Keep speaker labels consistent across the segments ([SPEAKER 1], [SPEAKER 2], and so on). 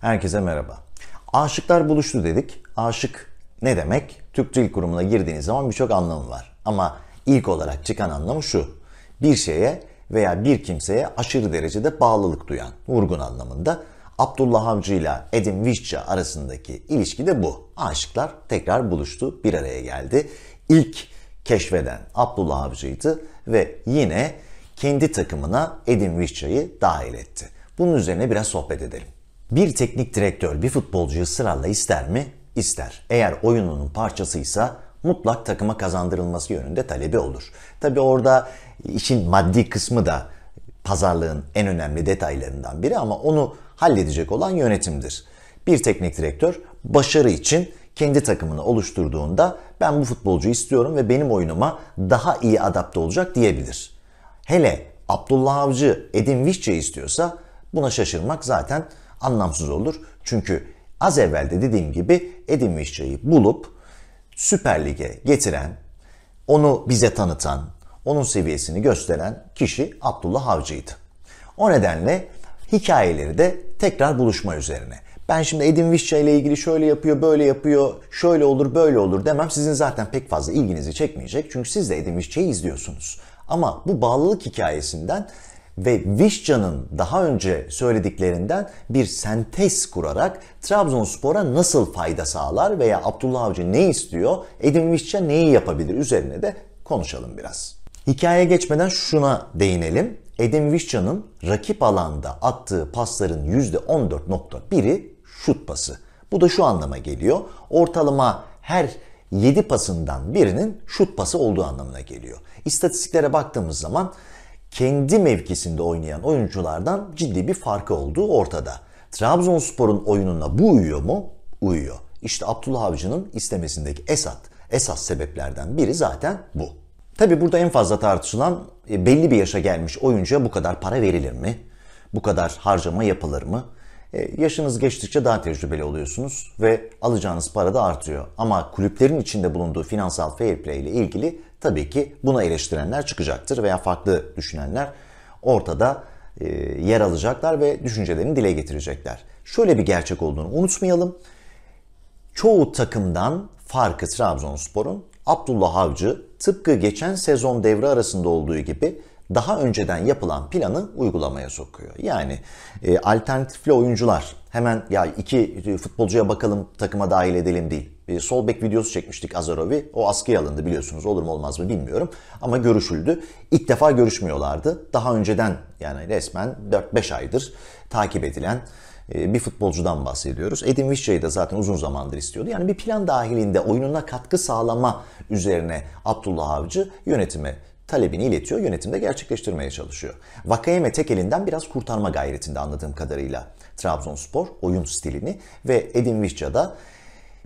[SPEAKER 1] Herkese merhaba. Aşıklar buluştu dedik. Aşık ne demek? Türk Dil Kurumu'na girdiğiniz zaman birçok anlamı var. Ama ilk olarak çıkan anlamı şu. Bir şeye veya bir kimseye aşırı derecede bağlılık duyan, vurgun anlamında. Abdullah Avcı ile Edin Vişça arasındaki ilişki de bu. Aşıklar tekrar buluştu, bir araya geldi. İlk keşfeden Abdullah Avcı'ydı ve yine kendi takımına Edin Vişça'yı dahil etti. Bunun üzerine biraz sohbet edelim. Bir teknik direktör bir futbolcuyu sırayla ister mi? İster. Eğer oyununun parçasıysa mutlak takıma kazandırılması yönünde talebi olur. Tabi orada işin maddi kısmı da pazarlığın en önemli detaylarından biri ama onu halledecek olan yönetimdir. Bir teknik direktör başarı için kendi takımını oluşturduğunda ben bu futbolcu istiyorum ve benim oyunuma daha iyi adapte olacak diyebilir. Hele Abdullah Avcı Edin Vişçe istiyorsa Buna şaşırmak zaten anlamsız olur. Çünkü az evvel de dediğim gibi Edin Vişça'yı bulup Süper Lig'e getiren, onu bize tanıtan, onun seviyesini gösteren kişi Abdullah Avcı'ydı. O nedenle hikayeleri de tekrar buluşma üzerine. Ben şimdi Edin Vişça ile ilgili şöyle yapıyor, böyle yapıyor, şöyle olur, böyle olur demem sizin zaten pek fazla ilginizi çekmeyecek. Çünkü siz de Edin Vişça'yı izliyorsunuz. Ama bu bağlılık hikayesinden ve Vişcan'ın daha önce söylediklerinden bir sentez kurarak Trabzonspor'a nasıl fayda sağlar veya Abdullah Avcı ne istiyor, Edin Vişcan neyi yapabilir üzerine de konuşalım biraz. Hikayeye geçmeden şuna değinelim. Edin Vişcan'ın rakip alanda attığı pasların %14.1'i şut pası. Bu da şu anlama geliyor. Ortalama her 7 pasından birinin şut pası olduğu anlamına geliyor. İstatistiklere baktığımız zaman kendi mevkisinde oynayan oyunculardan ciddi bir farkı olduğu ortada. Trabzonspor'un oyununa bu uyuyor mu? Uyuyor. İşte Abdullah Avcı'nın istemesindeki esat, esas sebeplerden biri zaten bu. Tabi burada en fazla tartışılan e, belli bir yaşa gelmiş oyuncuya bu kadar para verilir mi? Bu kadar harcama yapılır mı? E, yaşınız geçtikçe daha tecrübeli oluyorsunuz ve alacağınız para da artıyor. Ama kulüplerin içinde bulunduğu finansal fair play ile ilgili tabii ki buna eleştirenler çıkacaktır veya farklı düşünenler ortada e, yer alacaklar ve düşüncelerini dile getirecekler. Şöyle bir gerçek olduğunu unutmayalım. Çoğu takımdan farkı Trabzonspor'un Abdullah Avcı tıpkı geçen sezon devre arasında olduğu gibi daha önceden yapılan planı uygulamaya sokuyor. Yani e, alternatifli oyuncular hemen ya iki e, futbolcuya bakalım takıma dahil edelim değil. E, sol bek videosu çekmiştik Azarov'i. O askıya alındı biliyorsunuz. Olur mu olmaz mı bilmiyorum. Ama görüşüldü. İlk defa görüşmüyorlardı. Daha önceden yani resmen 4-5 aydır takip edilen e, bir futbolcudan bahsediyoruz. Edin Vişça'yı de zaten uzun zamandır istiyordu. Yani bir plan dahilinde oyununa katkı sağlama üzerine Abdullah Avcı yönetime talebini iletiyor, yönetimde gerçekleştirmeye çalışıyor. Vakayeme tek elinden biraz kurtarma gayretinde anladığım kadarıyla Trabzonspor oyun stilini ve Edin da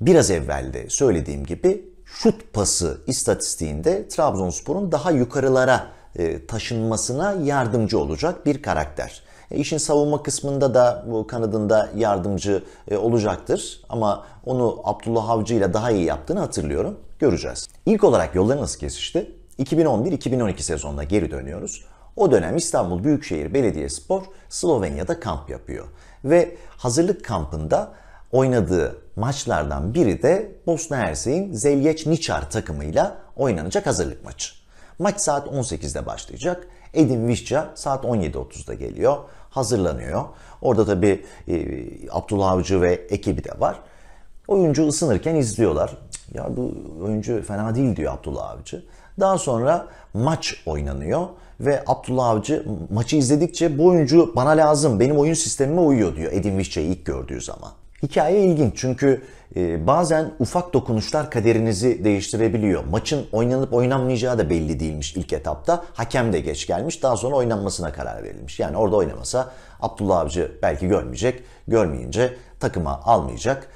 [SPEAKER 1] biraz evvelde söylediğim gibi şut pası istatistiğinde Trabzonspor'un daha yukarılara e, taşınmasına yardımcı olacak bir karakter. E, işin savunma kısmında da bu kanadında yardımcı e, olacaktır. Ama onu Abdullah Avcı ile daha iyi yaptığını hatırlıyorum. Göreceğiz. İlk olarak yolları nasıl kesişti? 2011-2012 sezonuna geri dönüyoruz. O dönem İstanbul Büyükşehir Belediyespor Slovenya'da kamp yapıyor ve hazırlık kampında oynadığı maçlardan biri de Bosna Hersek'in Zelyeç Niçar takımıyla oynanacak hazırlık maçı. Maç saat 18'de başlayacak. Edin Vişça saat 17.30'da geliyor. Hazırlanıyor. Orada tabi e, Abdullah Avcı ve ekibi de var. Oyuncu ısınırken izliyorlar. Ya bu oyuncu fena değil diyor Abdullah Avcı. Daha sonra maç oynanıyor ve Abdullah Avcı maçı izledikçe bu oyuncu bana lazım, benim oyun sistemime uyuyor diyor Edin Vişçe'yi ilk gördüğü zaman. Hikaye ilginç çünkü e, bazen ufak dokunuşlar kaderinizi değiştirebiliyor. Maçın oynanıp oynanmayacağı da belli değilmiş ilk etapta. Hakem de geç gelmiş daha sonra oynanmasına karar verilmiş. Yani orada oynamasa Abdullah Avcı belki görmeyecek. Görmeyince takıma almayacak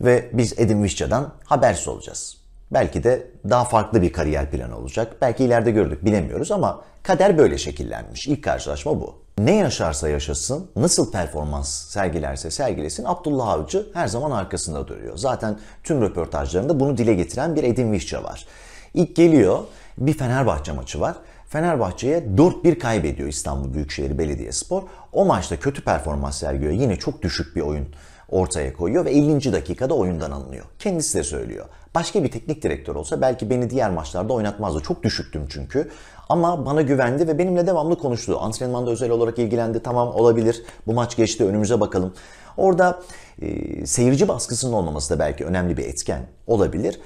[SPEAKER 1] ve biz Edin Vişça'dan habersiz olacağız. Belki de daha farklı bir kariyer planı olacak. Belki ileride gördük bilemiyoruz ama kader böyle şekillenmiş. İlk karşılaşma bu. Ne yaşarsa yaşasın, nasıl performans sergilerse sergilesin Abdullah Avcı her zaman arkasında duruyor. Zaten tüm röportajlarında bunu dile getiren bir Edin Vişça var. İlk geliyor bir Fenerbahçe maçı var. Fenerbahçe'ye 4-1 kaybediyor İstanbul Büyükşehir Belediyespor. O maçta kötü performans sergiliyor. Yine çok düşük bir oyun ortaya koyuyor ve 50. dakikada oyundan alınıyor. Kendisi de söylüyor. Başka bir teknik direktör olsa belki beni diğer maçlarda oynatmazdı. Çok düşüktüm çünkü. Ama bana güvendi ve benimle devamlı konuştu. Antrenmanda özel olarak ilgilendi. Tamam olabilir. Bu maç geçti. Önümüze bakalım. Orada e, seyirci baskısının olmaması da belki önemli bir etken olabilir.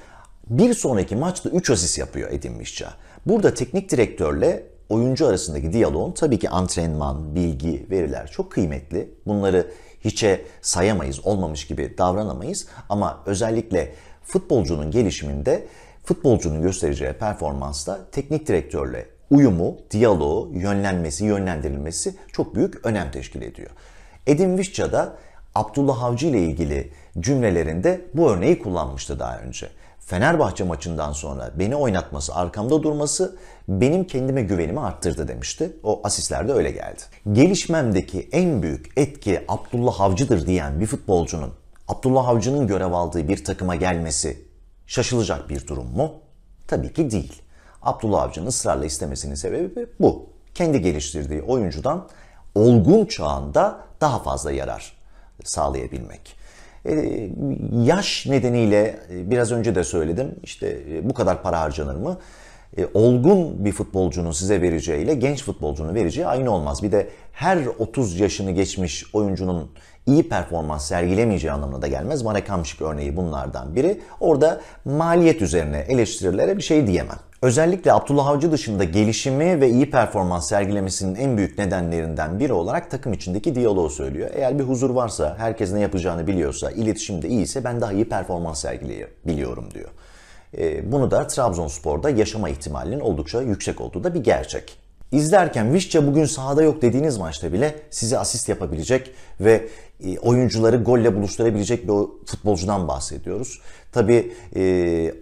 [SPEAKER 1] Bir sonraki maçta 3 asist yapıyor Edin Mişça. Burada teknik direktörle oyuncu arasındaki diyaloğun tabii ki antrenman, bilgi, veriler çok kıymetli. Bunları hiçe sayamayız, olmamış gibi davranamayız ama özellikle futbolcunun gelişiminde futbolcunun göstereceği performansta teknik direktörle uyumu, diyaloğu, yönlenmesi, yönlendirilmesi çok büyük önem teşkil ediyor. Edin Vişça da Abdullah Avcı ile ilgili cümlelerinde bu örneği kullanmıştı daha önce. Fenerbahçe maçından sonra beni oynatması, arkamda durması benim kendime güvenimi arttırdı demişti. O asistler de öyle geldi. Gelişmemdeki en büyük etki Abdullah Avcı'dır diyen bir futbolcunun Abdullah Avcı'nın görev aldığı bir takıma gelmesi şaşılacak bir durum mu? Tabii ki değil. Abdullah Avcı'nın ısrarla istemesinin sebebi bu. Kendi geliştirdiği oyuncudan olgun çağında daha fazla yarar sağlayabilmek. E, yaş nedeniyle e, biraz önce de söyledim işte e, bu kadar para harcanır mı? olgun bir futbolcunun size vereceği ile genç futbolcunun vereceği aynı olmaz. Bir de her 30 yaşını geçmiş oyuncunun iyi performans sergilemeyeceği anlamına da gelmez. Mane Kamşık örneği bunlardan biri. Orada maliyet üzerine eleştirilere bir şey diyemem. Özellikle Abdullah Avcı dışında gelişimi ve iyi performans sergilemesinin en büyük nedenlerinden biri olarak takım içindeki diyaloğu söylüyor. Eğer bir huzur varsa, herkes ne yapacağını biliyorsa, iletişimde iyiyse ben daha iyi performans sergileyebiliyorum diyor. Ee, bunu da Trabzonspor'da yaşama ihtimalinin oldukça yüksek olduğu da bir gerçek. İzlerken Vişça bugün sahada yok dediğiniz maçta bile size asist yapabilecek ve e, oyuncuları golle buluşturabilecek bir futbolcudan bahsediyoruz. Tabi e,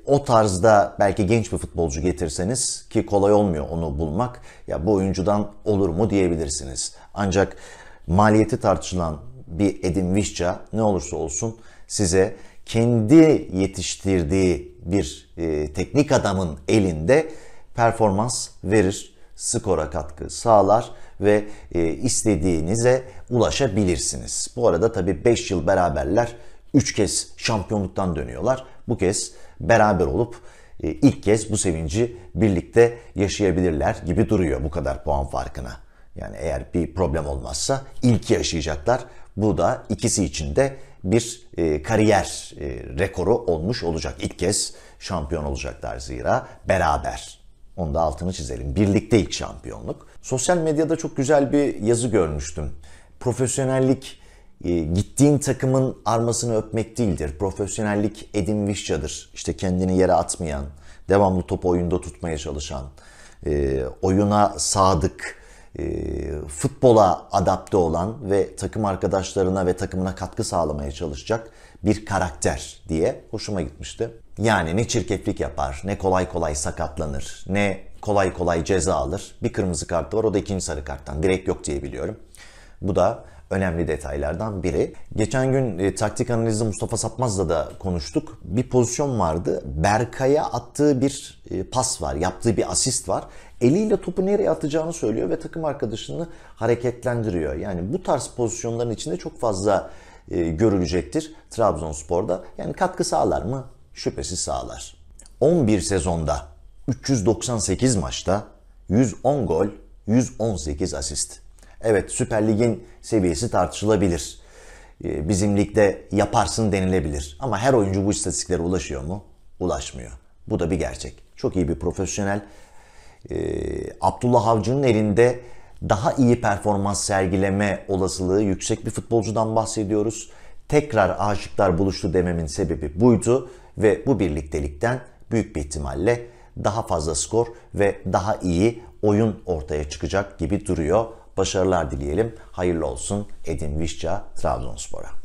[SPEAKER 1] o tarzda belki genç bir futbolcu getirseniz ki kolay olmuyor onu bulmak. Ya bu oyuncudan olur mu diyebilirsiniz. Ancak maliyeti tartışılan bir Edin Vişça ne olursa olsun size kendi yetiştirdiği bir e, teknik adamın elinde performans verir skora katkı sağlar ve e, istediğinize ulaşabilirsiniz. Bu arada tabii 5 yıl beraberler 3 kez şampiyonluktan dönüyorlar. Bu kez beraber olup e, ilk kez bu sevinci birlikte yaşayabilirler gibi duruyor bu kadar puan farkına. Yani eğer bir problem olmazsa ilk yaşayacaklar. Bu da ikisi için de bir e, kariyer e, rekoru olmuş olacak. İlk kez şampiyon olacaklar zira beraber. Onu da altını çizelim. Birlikte ilk şampiyonluk. Sosyal medyada çok güzel bir yazı görmüştüm. Profesyonellik e, gittiğin takımın armasını öpmek değildir. Profesyonellik Edin Vişça'dır. İşte kendini yere atmayan, devamlı topu oyunda tutmaya çalışan, e, oyuna sadık, e, futbola adapte olan ve takım arkadaşlarına ve takımına katkı sağlamaya çalışacak bir karakter diye hoşuma gitmişti. Yani ne çirkeflik yapar, ne kolay kolay sakatlanır, ne kolay kolay ceza alır. Bir kırmızı kart var o da ikinci sarı karttan. Direkt yok diye biliyorum. Bu da önemli detaylardan biri. Geçen gün e, taktik analizi Mustafa Sapmaz'la da konuştuk. Bir pozisyon vardı. Berkay'a attığı bir e, pas var, yaptığı bir asist var. Eliyle topu nereye atacağını söylüyor ve takım arkadaşını hareketlendiriyor. Yani bu tarz pozisyonların içinde çok fazla e, görülecektir Trabzonspor'da. Yani katkı sağlar mı? Şüphesiz sağlar. 11 sezonda 398 maçta 110 gol, 118 asist. Evet Süper Lig'in seviyesi tartışılabilir. Ee, bizim ligde yaparsın denilebilir. Ama her oyuncu bu istatistiklere ulaşıyor mu? Ulaşmıyor. Bu da bir gerçek. Çok iyi bir profesyonel. Ee, Abdullah Avcı'nın elinde daha iyi performans sergileme olasılığı yüksek bir futbolcudan bahsediyoruz. Tekrar aşıklar buluştu dememin sebebi buydu ve bu birliktelikten büyük bir ihtimalle daha fazla skor ve daha iyi oyun ortaya çıkacak gibi duruyor. Başarılar dileyelim. Hayırlı olsun Edin Vişça Trabzonspor'a.